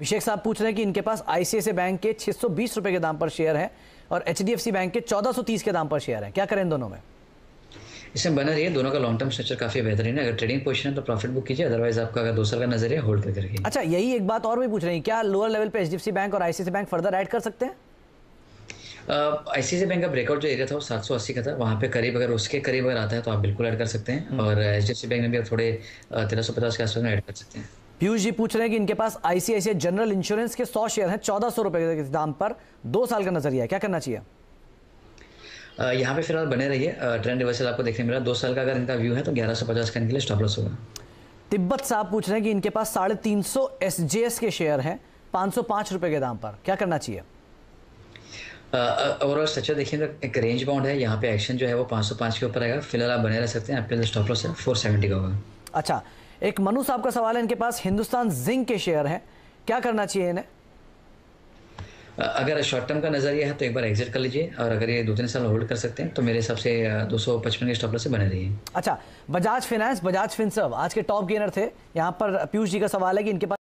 अभिषेक साहब पूछ रहे हैं कि इनके पास आईसीआई बैंक के 620 रुपए के दाम पर शेयर है और एच बैंक के 1430 के दाम पर शेयर है क्या करें इन दोनों में इसमें बना रही है दोनों का लॉन्ग टर्म स्ट्रक्चर काफी बेहतरीन है अगर ट्रेडिंग पोजीशन है तो प्रॉफिट बुक कीजिए अदरवाइज आपका अगर दो साल का नजरिया होल्ड करके अच्छा यही एक बात और भी पूछ रहे हैं क्या लोअर लेवल पे एच बैंक और आईसीआईसी बैंक फर्दर ऐड कर सकते हैं आईसीआईसी बैंक का ब्रेकआउट जो एरिया था वो अस्सी का था वहाँ पे करीब अगर उसके करीब अगर आता है तो आप बिल्कुल ऐड कर सकते हैं हम्म। और एच बैंक में भी थोड़े तेरह सौ पचास के आसपास में एड कर सकते हैं पीयूष जी पूछ रहे हैं कि इनके पास आईसीआईसी जनरल इंश्योरेंस के सौ शेयर हैं चौदह सौ रुपए के दाम पर दो साल का नजरिया है क्या करना चाहिए यहाँ पे फिलहाल बने रहिए ट्रेंड रिवर्सल आपको देखने मिला दो साल का अगर इनका व्यू है तो ग्यारह सौ पचास का इनके लिए स्टॉप लॉस होगा तिब्बत साहब पूछ रहे हैं कि इनके पास साढ़े तीन सौ एस जे एस के शेयर हैं पाँच सौ पाँच रुपये के दाम पर क्या करना चाहिए ओवरऑल सच्चा देखिए तो एक रेंज बाउंड है यहाँ पे एक्शन जो है वो 505 के ऊपर आएगा फिलहाल आप बने रह सकते हैं आपके लिए स्टॉप लॉस है 470 का होगा अच्छा एक मनु साहब का सवाल है इनके पास हिंदुस्तान जिंक के शेयर हैं क्या करना चाहिए इन्हें अगर शॉर्ट टर्म का नज़रिया है तो एक बार एग्जिट कर लीजिए और अगर ये दो तीन साल होल्ड कर सकते हैं तो मेरे हिसाब से दो सौ पचपन के स्टॉप से बने रहिए अच्छा बजाज फाइनेंस बजाज फिनसर्व आज के टॉप गेनर थे यहाँ पर पीयूष जी का सवाल है कि इनके पास